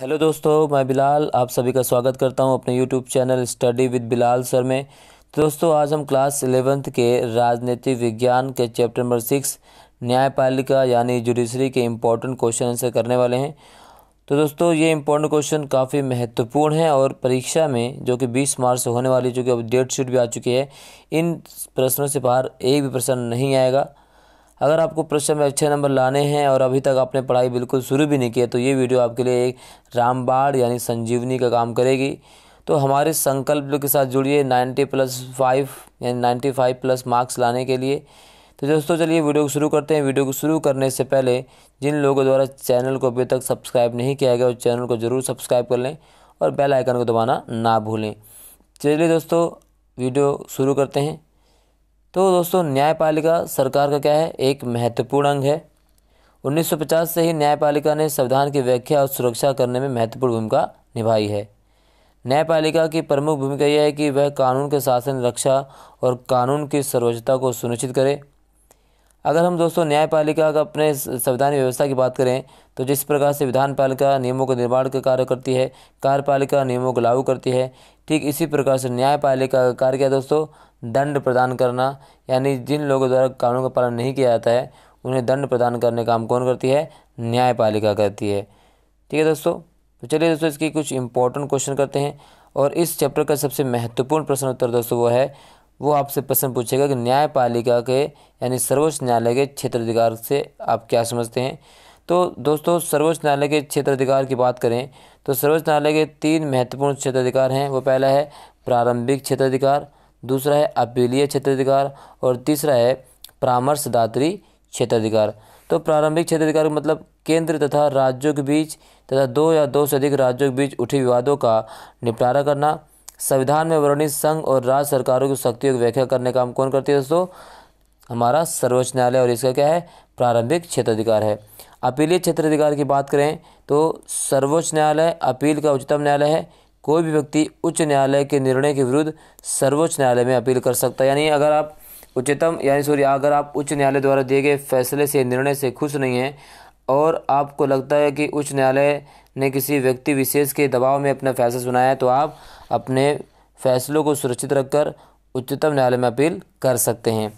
hello दोस्तों मैं बिलाल आप सभी का स्वागत करता हूं अपने YouTube channel study with Bilal sir में तो दोस्तों आज हम क्लास एलेवेंथ के राजनीति विज्ञान के चैप्टर नंबर सिक्स न्यायपालिका यानी जुडिशरी के इम्पोर्टेंट क्वेश्चन आंसर करने वाले हैं तो दोस्तों ये इम्पोर्टेंट क्वेश्चन काफ़ी महत्वपूर्ण है और परीक्षा में जो कि 20 मार्च से होने वाली जो कि अब डेट शीट भी आ चुकी है इन प्रश्नों से बाहर एक भी प्रश्न नहीं आएगा अगर आपको प्रश्न में अच्छे नंबर लाने हैं और अभी तक आपने पढ़ाई बिल्कुल शुरू भी नहीं की है तो ये वीडियो आपके लिए एक रामबाड़ यानी संजीवनी का काम करेगी तो हमारे संकल्प के साथ जुड़िए 90 प्लस फाइव यानी 95 प्लस मार्क्स लाने के लिए तो दोस्तों चलिए वीडियो को शुरू करते हैं वीडियो को शुरू करने से पहले जिन लोगों द्वारा चैनल को अभी तक सब्सक्राइब नहीं किया गया उस चैनल को ज़रूर सब्सक्राइब कर लें और बेल आइकन को दबाना ना भूलें चलिए दोस्तों वीडियो शुरू करते हैं तो दोस्तों न्यायपालिका सरकार का क्या है एक महत्वपूर्ण अंग है 1950 से ही न्यायपालिका ने संविधान की व्याख्या और सुरक्षा करने में महत्वपूर्ण भूमिका निभाई है न्यायपालिका की प्रमुख भूमिका यह है कि वह कानून के शासन रक्षा और कानून की सर्वोच्चता को सुनिश्चित करे अगर हम दोस्तों न्यायपालिका का अपने संविधान व्यवस्था की बात करें तो जिस प्रकार से विधान पालिका नियमों के निर्माण का कार्य करती है कार्यपालिका नियमों को लागू करती है ठीक इसी प्रकार से न्यायपालिका का कार्य क्या दोस्तों दंड प्रदान करना यानी जिन लोगों द्वारा कानून का पालन नहीं किया जाता है उन्हें दंड प्रदान करने का काम कौन करती है न्यायपालिका करती है ठीक है दोस्तों तो चलिए दोस्तों इसकी कुछ इंपॉर्टेंट क्वेश्चन करते हैं और इस चैप्टर का सबसे महत्वपूर्ण प्रश्न उत्तर दोस्तों वो है वो आपसे प्रश्न पूछेगा कि न्यायपालिका के यानी सर्वोच्च न्यायालय के क्षेत्राधिकार से आप क्या समझते हैं तो दोस्तों सर्वोच्च न्यायालय के क्षेत्राधिकार की बात करें तो सर्वोच्च न्यायालय के तीन महत्वपूर्ण क्षेत्राधिकार हैं वो पहला है प्रारंभिक क्षेत्राधिकार दूसरा है अपीलीय क्षेत्राधिकार और तीसरा है परामर्शदात्री क्षेत्राधिकार तो प्रारंभिक क्षेत्राधिकार मतलब केंद्र तथा राज्यों के बीच तथा दो या दो से अधिक राज्यों के बीच उठे विवादों का निपटारा करना संविधान में वर्णित संघ और राज्य सरकारों की शक्तियों की व्याख्या करने का काम कौन करती है दोस्तों हमारा सर्वोच्च न्यायालय और इसका क्या है प्रारंभिक क्षेत्राधिकार है अपीलीय क्षेत्राधिकार की बात करें तो सर्वोच्च न्यायालय अपील का उच्चतम न्यायालय है कोई भी व्यक्ति उच्च न्यायालय के निर्णय के विरुद्ध सर्वोच्च न्यायालय में अपील कर सकता है यानी अगर आप उच्चतम यानी सॉरी अगर आप उच्च न्यायालय द्वारा दिए गए फैसले से निर्णय से खुश नहीं हैं और आपको लगता है कि उच्च न्यायालय ने किसी व्यक्ति विशेष के दबाव में अपना फैसला सुनाया है तो आप अपने फैसलों को सुरक्षित रखकर उच्चतम न्यायालय में अपील कर सकते हैं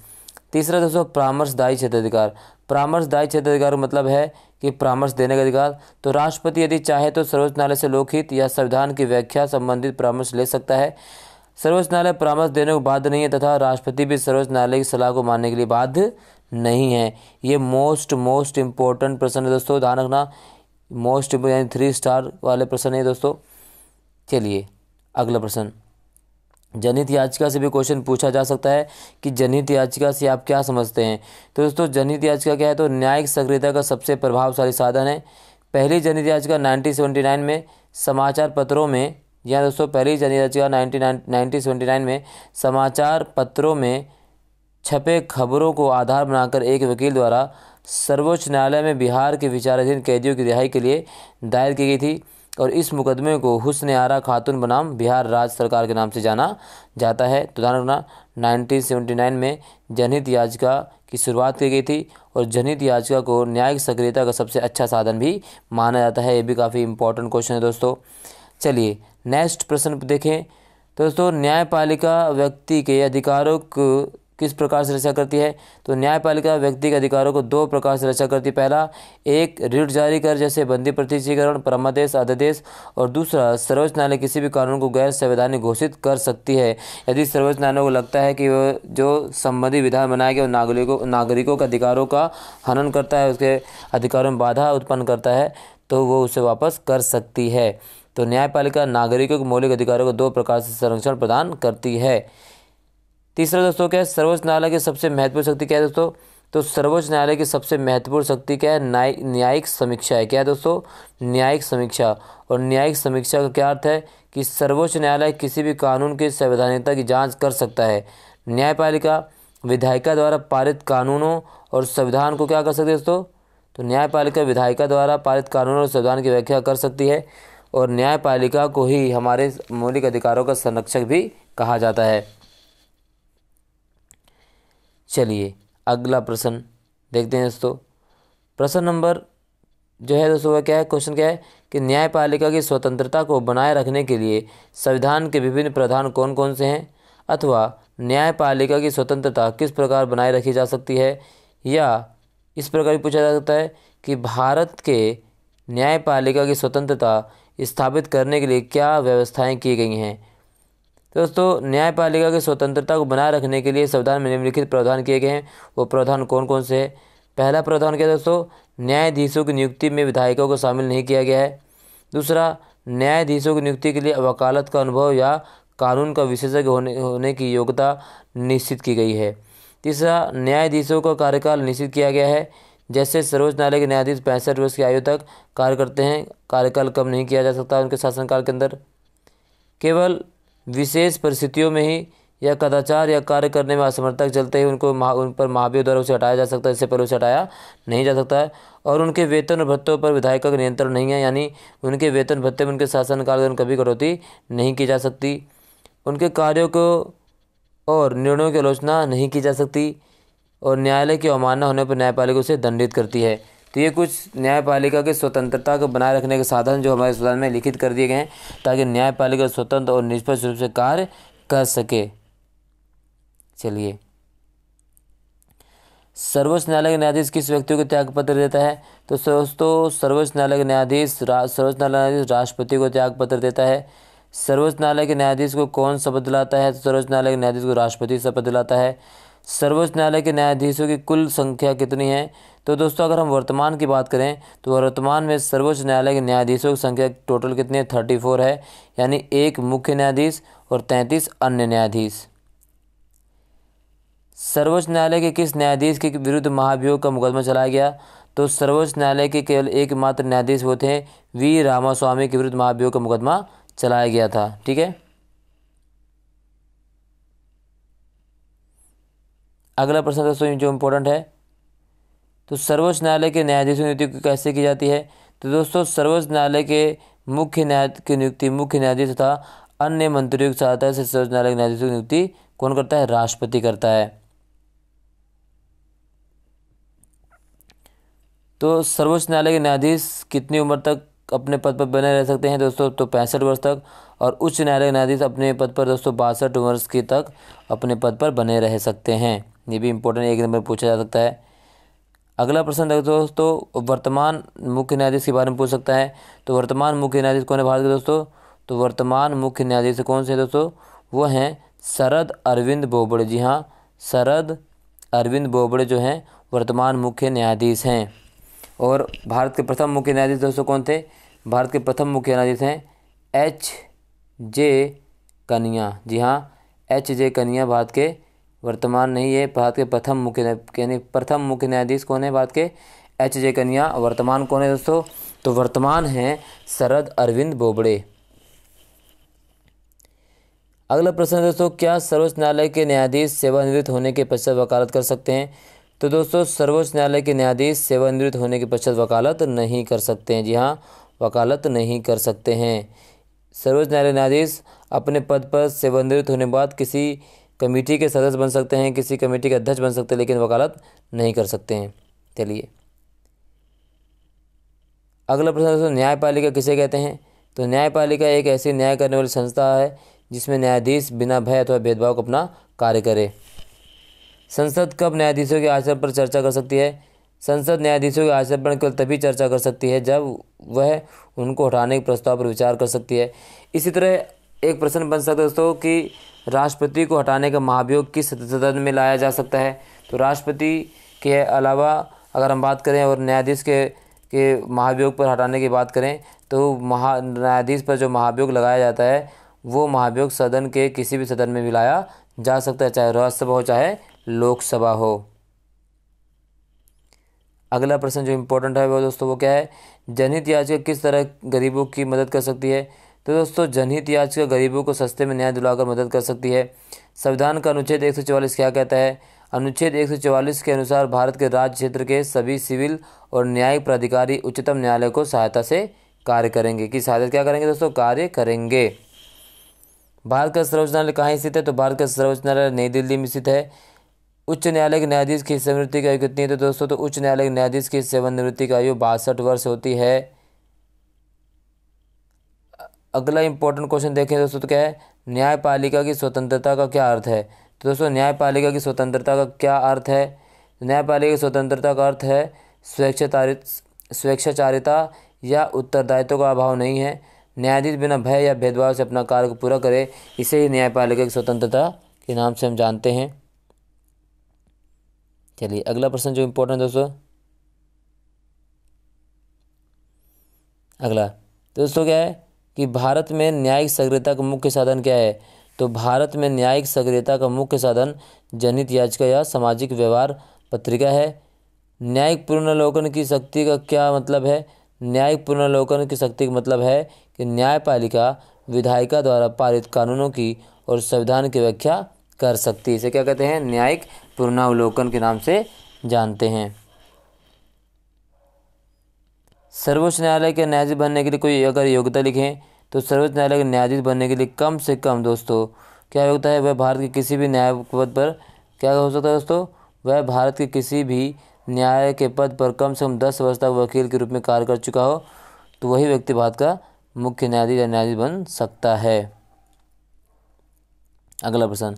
तीसरा दोस्तों परामर्शदायी क्षेत्राधिकार परामर्शदायी क्षेत्राधिकार मतलब है की परामर्श देने का अधिकार तो राष्ट्रपति यदि चाहे तो सर्वोच्च न्यायालय से लोकहित या संविधान की व्याख्या संबंधित परामर्श ले सकता है सर्वोच्च न्यायालय परामर्श देने को बाध्य नहीं है तथा राष्ट्रपति भी सर्वोच्च न्यायालय की सलाह को मानने के लिए बाध्य नहीं है ये मोस्ट मोस्ट इम्पोर्टेंट प्रश्न है दोस्तों ध्यान रखना मोस्ट यानी थ्री स्टार वाले प्रश्न है दोस्तों चलिए अगला प्रश्न जनहित याचिका से भी क्वेश्चन पूछा जा सकता है कि जनहित याचिका से आप क्या समझते हैं तो दोस्तों जनहित याचिका क्या है तो न्यायिक सक्रियता का सबसे प्रभावशाली साधन है पहली जनहित याचिका 1979 में समाचार पत्रों में या दोस्तों पहली जनहित याचिका नाइनटीन में समाचार पत्रों में छपे खबरों को आधार बनाकर एक वकील द्वारा सर्वोच्च न्यायालय में बिहार के विचाराधीन कैदियों की रिहाई के लिए दायर की गई थी और इस मुकदमे को हुसन आरा खातून बनाम बिहार राज्य सरकार के नाम से जाना जाता है तो ध्यान रखना 1979 में जनहित याचिका की शुरुआत की गई थी और जनहित याचिका को न्यायिक सक्रियता का सबसे अच्छा साधन भी माना जाता है ये भी काफ़ी इंपॉर्टेंट क्वेश्चन है दोस्तों चलिए नेक्स्ट प्रश्न देखें तो दोस्तों न्यायपालिका व्यक्ति के अधिकारों को किस प्रकार से रक्षा करती है तो न्यायपालिका व्यक्ति के अधिकारों को दो प्रकार से रक्षा करती है पहला एक रिट जारी कर जैसे बंदी प्रतिष्ठीकरण परमादेश अध्यादेश और दूसरा सर्वोच्च न्यायालय किसी भी कानून को गैर संवैधानिक घोषित कर सकती है यदि सर्वोच्च न्यायालय को लगता है कि वह जो संबंधी विधान बनाया गया नागरिकों नागरिकों के अधिकारों का हनन करता है उसके अधिकारों में बाधा उत्पन्न करता है तो वो उसे वापस कर सकती है तो न्यायपालिका नागरिकों के मौलिक अधिकारों को दो प्रकार से संरक्षण प्रदान करती है तीसरा दोस्तों क्या है सर्वोच्च न्यायालय की सबसे महत्वपूर्ण शक्ति क्या है दोस्तों तो सर्वोच्च न्यायालय की सबसे महत्वपूर्ण शक्ति क्या है न्याय न्यायिक समीक्षा है क्या है दोस्तों न्यायिक समीक्षा और न्यायिक समीक्षा का क्या अर्थ है कि सर्वोच्च न्यायालय किसी भी कानून की संवैधानिकता की जाँच कर सकता है न्यायपालिका विधायिका द्वारा पारित कानूनों और संविधान को क्या कर सकती है दोस्तों तो न्यायपालिका विधायिका द्वारा पारित कानून और संविधान की व्याख्या कर सकती है और न्यायपालिका को ही हमारे मौलिक अधिकारों का संरक्षक भी कहा जाता है चलिए अगला प्रश्न देखते हैं दोस्तों प्रश्न नंबर जो है दोस्तों वह क्या है क्वेश्चन क्या है कि न्यायपालिका की स्वतंत्रता को बनाए रखने के लिए संविधान के विभिन्न प्रधान कौन कौन से हैं अथवा न्यायपालिका की स्वतंत्रता किस प्रकार बनाए रखी जा सकती है या इस प्रकार पूछा जा सकता है कि भारत के न्यायपालिका की स्वतंत्रता स्थापित करने के लिए क्या व्यवस्थाएं की गई हैं तो दोस्तों न्यायपालिका की स्वतंत्रता को बनाए रखने के लिए संविधान में निम्नलिखित प्रावधान किए गए हैं वो प्रावधान कौन कौन से है पहला प्रावधान क्या दोस्तों न्यायाधीशों की नियुक्ति में विधायकों को शामिल नहीं किया गया है दूसरा न्यायाधीशों की नियुक्ति के लिए वकालत का अनुभव या कानून का विशेषज्ञ होने होने की योग्यता निश्चित की गई है तीसरा न्यायाधीशों का कार्यकाल निश्चित किया गया है जैसे सर्वोच्च न्यायालय के न्यायाधीश पैंसठ वर्ष की आयु तक कार्य करते हैं कार्यकाल कम नहीं किया जा सकता उनके शासनकाल के अंदर केवल विशेष परिस्थितियों में ही या कदाचार या कार्य करने में असमर्थता के चलते ही उनको महा उन पर महाभियोग द्वारा उसे हटाया जा सकता है इससे पहले उसे हटाया नहीं जा सकता है और उनके वेतन और भत्तों पर विधायक का नियंत्रण नहीं है यानी उनके वेतन भत्ते में उनके शासनकाल में कभी कटौती नहीं की जा सकती उनके कार्यों को और निर्णयों की आलोचना नहीं की जा सकती और न्यायालय की अवमानना होने पर न्यायपालिका उसे दंडित करती है तो ये कुछ न्यायपालिका के स्वतंत्रता को बनाए रखने के साधन जो हमारे संविधान में लिखित कर दिए गए हैं ताकि न्यायपालिका स्वतंत्र और निष्पक्ष रूप से कार्य कर सके चलिए सर्वोच्च न्यायालय के न्यायाधीश किस व्यक्ति को त्यागपत्र देता है तो दोस्तों सर्वोच्च न्यायालय के न्यायाधीश सर्वोच्च न्यायाधीश राष्ट्रपति को त्यागपत्र देता है सर्वोच्च न्यायालय के न्यायाधीश को कौन शपथ दिलाता है तो सर्वोच्च न्यायालय के न्यायाधीश को राष्ट्रपति शपथ दिलाता है सर्वोच्च न्यायालय के न्यायाधीशों की कुल संख्या कितनी है तो दोस्तों अगर हम वर्तमान की बात करें तो वर्तमान में सर्वोच्च न्यायालय के न्यायाधीशों की संख्या टोटल कितनी है थर्टी फोर है यानी एक मुख्य न्यायाधीश और तैंतीस अन्य न्यायाधीश सर्वोच्च न्यायालय के किस न्यायाधीश के विरुद्ध महाभियोग का मुकदमा चलाया गया तो सर्वोच्च न्यायालय के केवल एकमात्र न्यायाधीश वो थे वी रामास्वामी के विरुद्ध महाभियोग का मुकदमा चलाया गया था ठीक है अगला प्रश्न दोस्तों जो इम्पोर्टेंट है तो सर्वोच्च न्यायालय के न्यायाधीशों की नियुक्ति कैसे की जाती है तो दोस्तों सर्वोच्च न्यायालय के मुख्य न्याय की नियुक्ति मुख्य न्यायाधीश तथा अन्य मंत्रियों की सहायता से सर्वोच्च न्यायालय के न्यायाधीशों की नियुक्ति कौन करता है राष्ट्रपति करता है तो सर्वोच्च न्यायालय के न्यायाधीश कितनी उम्र तक अपने पद पर बने रह सकते हैं दोस्तों तो पैंसठ वर्ष तक और उच्च न्यायालय के न्यायाधीश अपने पद पर दोस्तों बासठ वर्ष के तक अपने पद पर बने रह सकते हैं ये भी इंपॉर्टेंट एक नंबर पूछा जा सकता है अगला प्रश्न देखो दोस्तों वर्तमान मुख्य न्यायाधीश के बारे में पूछ सकता है तो वर्तमान मुख्य न्यायाधीश कौन है भारत के दोस्तों तो वर्तमान मुख्य न्यायाधीश कौन से दोस्तों वो हैं शरद अरविंद बोबड़े जी हाँ शरद अरविंद बोबड़े जो हैं वर्तमान मुख्य न्यायाधीश हैं और भारत के प्रथम मुख्य न्यायाधीश दोस्तों कौन थे भारत के प्रथम मुख्य न्यायाधीश हैं एच जे कनिया जी हाँ एच जे कनिया भारत के वर्तमान नहीं है भारत के प्रथम मुख्य यानी प्रथम मुख्य न्यायाधीश कौन है भारत के एच जे कन्या वर्तमान कौन है दोस्तों तो वर्तमान हैं शरद अरविंद बोबड़े अगला प्रश्न है दोस्तों क्या सर्वोच्च न्यायालय के न्यायाधीश सेवानिवृत्त होने के पश्चात वकालत कर सकते हैं तो दोस्तों सर्वोच्च न्यायालय के न्यायाधीश सेवानिवृत्त होने के पश्चात वकालत नहीं कर सकते हैं जी हाँ वकालत नहीं कर सकते हैं सर्वोच्च न्यायालय न्यायाधीश अपने पद पर सेवानिवृत्त होने के बाद किसी कमेटी के सदस्य बन सकते हैं किसी कमेटी के अध्यक्ष बन सकते हैं लेकिन वकालत नहीं कर सकते हैं चलिए अगला प्रश्न दोस्तों न्यायपालिका किसे कहते हैं तो न्यायपालिका एक ऐसी न्याय करने वाली संस्था है जिसमें न्यायाधीश बिना भय अथवा भेदभाव को अपना कार्य करे संसद कब न्यायाधीशों के आचरण पर चर्चा कर सकती है संसद न्यायाधीशों के आचरण पर केवल तभी चर्चा कर सकती है जब वह उनको हटाने के प्रस्ताव पर विचार कर सकती है इसी तरह एक प्रश्न बन सकता है दोस्तों कि राष्ट्रपति को हटाने का महाभियोग किस सदन में लाया जा सकता है तो राष्ट्रपति के अलावा अगर हम बात करें और न्यायाधीश के के महाभियोग पर हटाने की बात करें तो महा न्यायाधीश पर जो महाभियोग लगाया जाता है वो महाभियोग सदन के किसी भी सदन में भी लाया जा सकता है चाहे राज्यसभा हो चाहे लोकसभा हो अगला प्रश्न जो इम्पोर्टेंट है वो दोस्तों वो क्या है जनहित याचिका किस तरह गरीबों की मदद कर सकती है तो दोस्तों जनहित याचिका गरीबों को सस्ते में न्याय दिलाकर मदद कर सकती है संविधान का अनुच्छेद एक क्या कहता है अनुच्छेद एक के अनुसार भारत के राज्य क्षेत्र के सभी सिविल और न्यायिक प्राधिकारी उच्चतम न्यायालय को सहायता से कार्य करेंगे कि सहायता क्या करेंगे दोस्तों कार्य करेंगे भारत का सर्वोच्च न्यायालय कहाँ स्थित है तो भारत का सर्वोच्च न्यायालय नई दिल्ली में स्थित है उच्च न्यायालय के न्यायाधीश की सेवानिवृत्ति की आयु कितनी है तो दोस्तों तो उच्च न्यायालय के न्यायाधीश की सेवानिवृत्ति की आयु बासठ वर्ष होती है अगला इंपॉर्टेंट क्वेश्चन देखें दोस्तों तो क्या है न्यायपालिका की स्वतंत्रता का क्या अर्थ है तो दोस्तों न्यायपालिका की स्वतंत्रता का क्या अर्थ है तो न्यायपालिका की स्वतंत्रता का अर्थ है स्वेच्छाचारित स्वेच्छाचारिता या उत्तरदायित्व का अभाव नहीं है न्यायाधीश बिना भय या भेदभाव से अपना कार्य पूरा करे इसे ही न्यायपालिका की स्वतंत्रता के नाम से हम जानते हैं चलिए अगला प्रश्न जो इम्पोर्टेंट दोस्तों अगला तो दोस्तों क्या है कि भारत में न्यायिक सक्रियता का मुख्य साधन क्या है तो भारत में न्यायिक सक्रियता का मुख्य साधन जनहित याचिका या सामाजिक व्यवहार पत्रिका है न्यायिक पुनर्वलोकन की शक्ति का क्या मतलब है न्यायिक पुनर्वलोकन की शक्ति का मतलब है कि न्यायपालिका विधायिका द्वारा पारित कानूनों की और संविधान की व्याख्या कर सकती है इसे क्या कहते हैं न्यायिक पुनर्वलोकन के नाम से जानते हैं सर्वोच्च न्यायालय के न्यायाधीश बनने के लिए कोई अगर योग्यता लिखें तो सर्वोच्च न्यायालय के न्यायाधीश बनने के लिए कम से कम दोस्तों क्या योग्यता है वह भारत के किसी भी न्याय पद पर क्या हो सकता है दोस्तों वह भारत के किसी भी न्याय के पद पर कम से कम दस वर्ष तक वकील के रूप में कार्य कर चुका हो तो वही व्यक्ति भारत का मुख्य न्यायाधीश या न्यायाधीश बन सकता है अगला प्रश्न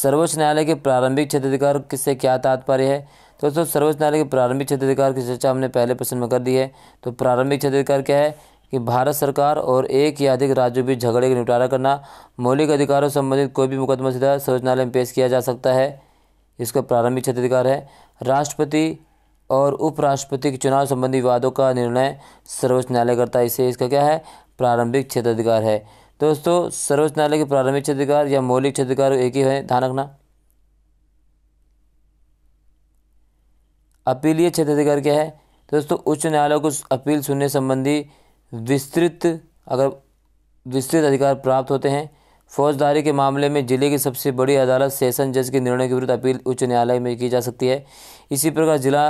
सर्वोच्च न्यायालय के प्रारंभिक क्षेत्राधिकार किससे क्या तात्पर्य है तो दोस्तों सर्वोच्च न्यायालय के प्रारंभिक क्षेत्राधिकार की चर्चा हमने पहले प्रश्न में कर दी है तो प्रारंभिक क्षेत्राधिकार क्या है कि भारत सरकार और एक या अधिक राज्यों बीच झगड़े का निपटारा करना मौलिक अधिकारों संबंधित कोई भी मुकदमा सीधा सर्वोच्च न्यायालय में पेश किया जा सकता है इसका प्रारंभिक क्षेत्राधिकार है राष्ट्रपति और उपराष्ट्रपति के चुनाव संबंधी विवादों का निर्णय सर्वोच्च न्यायालय करता है इसे इसका क्या है प्रारंभिक क्षेत्राधिकार है दोस्तों सर्वोच्च न्यायालय के प्रारंभिक क्षेत्राधिकार या मौलिक क्षेत्राधिकार एक ही है ध्यान रखना अपीलीय क्षेत्राधिकार क्या है तो दोस्तों उच्च न्यायालय को अपील सुनने संबंधी विस्तृत अगर विस्तृत अधिकार प्राप्त होते हैं फौजदारी के मामले में जिले की सबसे बड़ी अदालत सेशन जज के निर्णय के विरुद्ध अपील उच्च न्यायालय में की जा सकती है इसी प्रकार जिला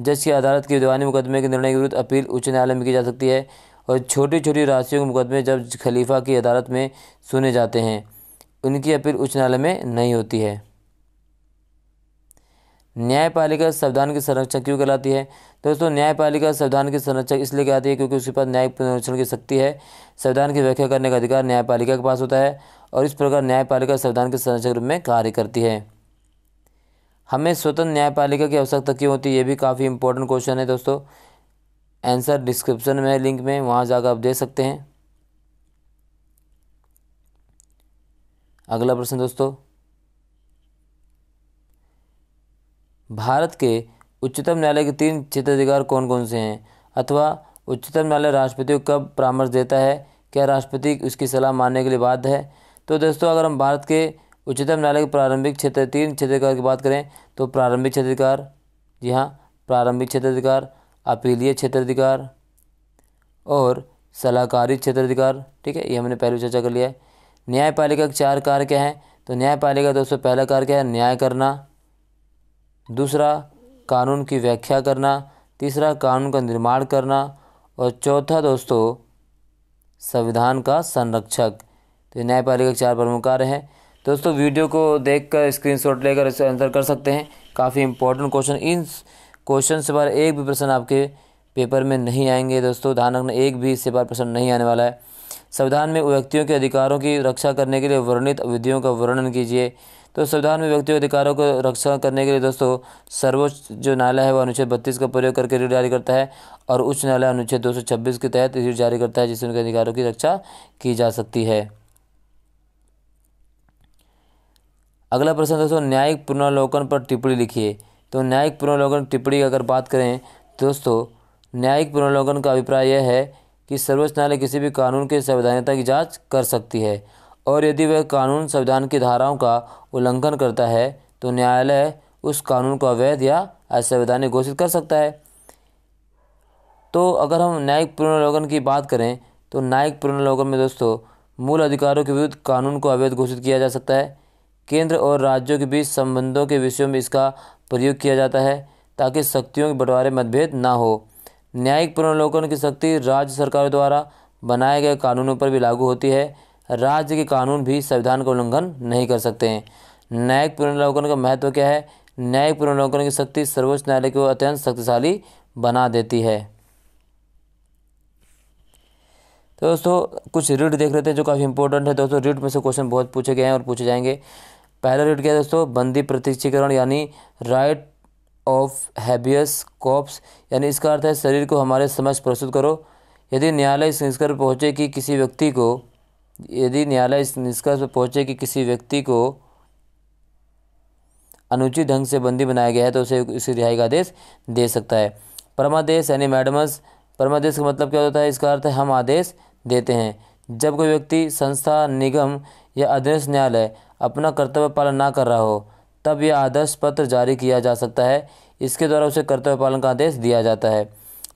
जज की अदालत के दीवानी मुकदमे के निर्णय के विरुद्ध अपील उच्च न्यायालय में की जा सकती है और छोटी छोटी राशियों के मुकदमे जब खलीफा की अदालत में सुने जाते हैं उनकी अपील उच्च न्यायालय में नहीं होती है न्यायपालिका संविधान की संरक्षा क्यों कहलाती है दोस्तों न्यायपालिका संविधान की संरक्षक इसलिए कहलाती है क्योंकि उसके पास न्यायिक पुनरीक्षण की शक्ति है संविधान की व्याख्या करने का अधिकार न्यायपालिका के पास होता है और इस प्रकार न्यायपालिका संविधान के संरक्षक रूप में कार्य करती है हमें स्वतंत्र न्यायपालिका की आवश्यकता क्यों होती है ये भी काफ़ी इंपॉर्टेंट क्वेश्चन है दोस्तों आंसर डिस्क्रिप्शन में लिंक में वहाँ जाकर आप दे सकते हैं अगला प्रश्न दोस्तों भारत के उच्चतम न्यायालय के तीन क्षेत्राधिकार कौन कौन से हैं अथवा उच्चतम न्यायालय राष्ट्रपति को कब परामर्श देता है क्या राष्ट्रपति उसकी सलाह मानने के लिए बाध्य है तो दोस्तों अगर हम भारत के उच्चतम न्यायालय के प्रारंभिक क्षेत्र तीन क्षेत्राधिकार की बात करें तो प्रारंभिक क्षेत्राधिकार जी हाँ प्रारंभिक क्षेत्राधिकार अपीलीय क्षेत्राधिकार और सलाहकारी क्षेत्राधिकार ठीक है ये हमने पहले चर्चा कर लिया है न्यायपालिका के चार कार्य क्या हैं तो न्यायपालिका दोस्तों पहला कार्य क्या है न्याय करना दूसरा कानून की व्याख्या करना तीसरा कानून का निर्माण करना और चौथा दोस्तों संविधान का संरक्षक तो न्यायपालिका के चार प्रमुख कार्य हैं दोस्तों वीडियो को देखकर स्क्रीनशॉट लेकर इसे आंसर कर सकते हैं काफ़ी इंपॉर्टेंट क्वेश्चन इन क्वेश्चन से बार एक भी प्रश्न आपके पेपर में नहीं आएंगे दोस्तों ध्यान रखना एक भी इससे बार प्रश्न नहीं आने वाला है संविधान में व्यक्तियों के अधिकारों की रक्षा करने के लिए वर्णित विधियों का वर्णन कीजिए तो संविधान में व्यक्ति अधिकारों को रक्षा करने के लिए दोस्तों सर्वोच्च जो न्यायालय है वो अनुच्छेद बत्तीस का प्रयोग करके रीट जारी करता है और उच्च न्यायालय अनुच्छेद दो सौ छब्बीस के तहत रीट जारी करता है जिससे उनके अधिकारों की रक्षा की जा सकती है अगला प्रश्न दोस्तों न्यायिक पुनर्वलोकन पर टिप्पणी लिखिए तो न्यायिक पुनर्वलोकन टिप्पणी की अगर बात करें दोस्तों न्यायिक पुनर्वलोकन का अभिप्राय यह है कि सर्वोच्च न्यायालय किसी भी कानून के संवैधानिकता की जांच कर सकती है और यदि वह कानून संविधान की धाराओं का उल्लंघन करता है तो न्यायालय उस कानून को अवैध या असंवैधानिक घोषित कर सकता है तो अगर हम न्यायिक पुनर्वलोकन की बात करें तो न्यायिक पुनर्वलोकन में दोस्तों मूल अधिकारों के विरुद्ध कानून को अवैध घोषित किया जा सकता है केंद्र और राज्यों के बीच संबंधों के विषयों में इसका प्रयोग किया जाता है ताकि शक्तियों के बंटवारे मतभेद ना हो न्यायिक पुनर्वलोकन की शक्ति राज्य सरकार द्वारा बनाए गए कानूनों पर भी लागू होती है राज्य के कानून भी संविधान का उल्लंघन नहीं कर सकते हैं न्यायिक पुनर्वलोकन का महत्व क्या है न्यायिक पुनर्वलोकन की शक्ति सर्वोच्च न्यायालय को अत्यंत शक्तिशाली बना देती है तो दोस्तों कुछ रिट देख लेते हैं जो काफ़ी इंपॉर्टेंट है दोस्तों रिट में से क्वेश्चन बहुत पूछे गए हैं और पूछे जाएंगे पहला रिट क्या है दोस्तों बंदी प्रतिक्षीकरण यानी राइट ऑफ हैबियस कॉप्स यानी इसका अर्थ है शरीर को हमारे समक्ष प्रस्तुत करो यदि न्यायालय इस निष्कर्ष पहुँचे कि किसी व्यक्ति को यदि न्यायालय इस निष्कर्ष पर पहुँचे कि किसी व्यक्ति को अनुचित ढंग से बंदी बनाया गया है तो उसे इसी रिहाई का आदेश दे सकता है परमादेश यानी मैडमस परमादेश का मतलब क्या होता है इसका अर्थ है हम आदेश देते हैं जब कोई व्यक्ति संस्था निगम या अधीनस्थ न्यायालय अपना कर्तव्य पालन ना कर रहा हो तब यह आदर्श पत्र जारी किया जा सकता है इसके द्वारा उसे कर्तव्य पालन का आदेश दिया जाता है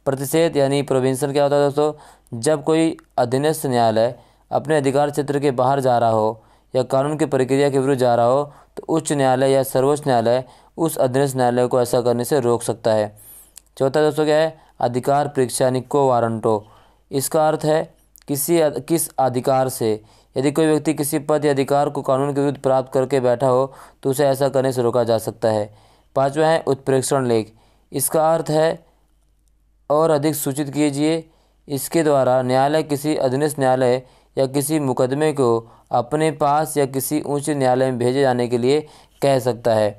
प्रतिषेध यानी प्रोविंसन क्या होता है दोस्तों जब कोई अधीनस्थ न्यायालय अपने अधिकार क्षेत्र के बाहर जा रहा हो या कानून की प्रक्रिया के विरुद्ध जा रहा हो तो उच्च न्यायालय या सर्वोच्च न्यायालय उस अधीनस्थ न्यायालय को ऐसा करने से रोक सकता है चौथा दोस्तों क्या है अधिकार परीक्षा निको वारंटो इसका अर्थ है किसी किस अधिकार से यदि कोई व्यक्ति किसी पद या अधिकार को कानून के विरुद्ध प्राप्त करके बैठा हो तो उसे ऐसा करने से रोका जा सकता है पाँचवा है उत्प्रेक्षण लेख इसका अर्थ है और अधिक सूचित कीजिए इसके द्वारा न्यायालय किसी अधीनस्थ न्यायालय या किसी मुकदमे को अपने पास या किसी उच्च न्यायालय में भेजे जाने के लिए कह सकता है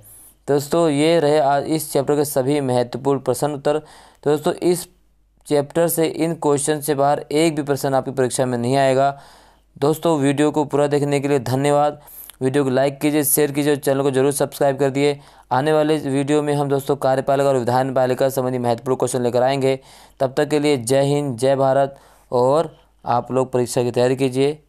दोस्तों ये रहे आज इस चैप्टर के सभी महत्वपूर्ण प्रश्न उत्तर तो दोस्तों इस चैप्टर से इन क्वेश्चन से बाहर एक भी प्रश्न आपकी परीक्षा में नहीं आएगा दोस्तों वीडियो को पूरा देखने के लिए धन्यवाद वीडियो को लाइक कीजिए शेयर कीजिए और चैनल को जरूर सब्सक्राइब कर दिए आने वाले वीडियो में हम दोस्तों कार्यपालिका और विधानपालिका संबंधी महत्वपूर्ण क्वेश्चन लेकर आएंगे तब तक के लिए जय हिंद जय भारत और आप लोग परीक्षा की तैयारी कीजिए